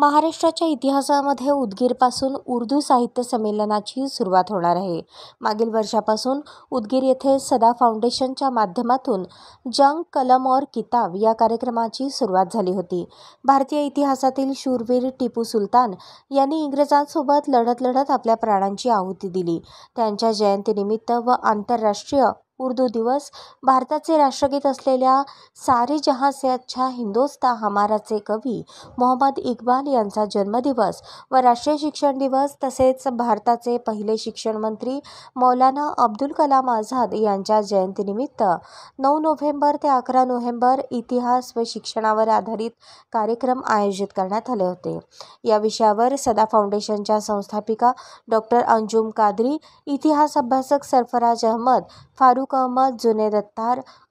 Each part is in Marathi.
महाराष्ट्राच्या इतिहासामध्ये उदगीरपासून उर्दू साहित्य संमेलनाची सुरुवात होणार आहे मागील वर्षापासून उदगीर येथे सदा फाउंडेशनच्या माध्यमातून जंग कलम और किताब या कार्यक्रमाची सुरुवात झाली होती भारतीय इतिहासातील शूरवीर टिपू सुलतान यांनी इंग्रजांसोबत लढत लढत आपल्या प्राणांची आहुती दिली त्यांच्या जयंतीनिमित्त व आंतरराष्ट्रीय उर्दू दिवस भारताचे राष्ट्रगीत असलेल्या सारे जहां से अच्छा हिंदोस्ता हमाराचे कवी मोहम्मद इक्बाल यांचा जन्मदिवस व राष्ट्रीय शिक्षण दिवस तसेच भारताचे पहिले शिक्षण मंत्री मौलाना अब्दुल कलाम आझाद यांच्या जयंतीनिमित्त नऊ नोव्हेंबर ते अकरा नोव्हेंबर इतिहास व शिक्षणावर आधारित कार्यक्रम आयोजित करण्यात आले होते या विषयावर सदा फाउंडेशनच्या संस्थापिका डॉक्टर अंजुम कादरी इतिहास अभ्यासक सरफराज अहमद फारुख फारुक अहमद जुनेद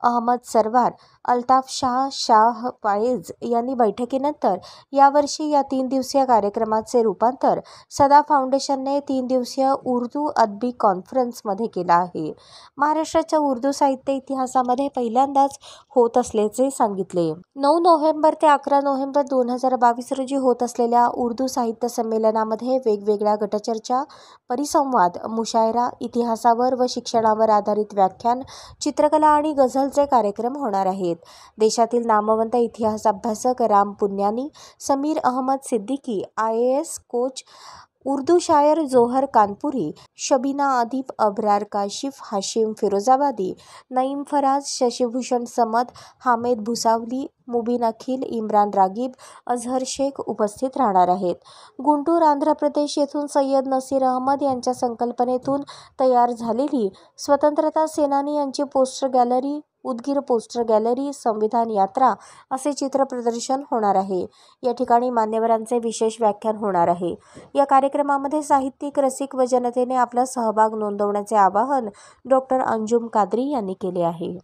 अहमद सरवार अल्ताफ शाह शाह पायज यांनी बैठकीनंतर यावर्षी या तीन दिवसीय कार्यक्रमाचे रूपांतर सदा फाउंडेशनने तीन दिवसीय उर्दू अदबी कॉन्फरन्समध्ये केला आहे महाराष्ट्राच्या उर्दू साहित्य इतिहासामध्ये पहिल्यांदाच होत असल्याचे सांगितले नऊ नोव्हेंबर ते अकरा नोव्हेंबर दोन हजार बावीस रोजी होत असलेल्या उर्दू साहित्य संमेलनामध्ये वेगवेगळ्या गटचर्चा परिसंवाद मुशायरा इतिहासावर व शिक्षणावर आधारित व्याख्या व्याख्यान चित्रकला आणि गझलचे कार्यक्रम होणार आहेत देशातील नामवंत इतिहास अभ्यासक Ram Puniyani Sameer Ahmed Siddiqui I S coach Urdu शायर जोहर कानपुरी शबीना अदीब अब्रार काशिफ हाशिम फिरोजाबादी नईम फराज शशिभूषण समद हामेद भुसावली मुबीन अखिल इम्रान रागीब अझहर शेख उपस्थित राहणार आहेत गुंटूर आंध्र प्रदेश येथून सय्यद नसीर अहमद यांच्या संकल्पनेतून तयार झालेली स्वतंत्रता सेनानी यांची poster gallery Udgir poster gallery संविधान यात्रा असे चित्र प्रदर्शन होणार आहे या ठिकाणी मान्यवरांचे विशेष व्याख्यान होणार आहे या कार्यक्रमामध्ये साहित्यिक रसिक व जनतेने आपला सहभाग नोंदवण्याचे आवाहन डॉक्टर अंजुम कादरी यांनी केले आहे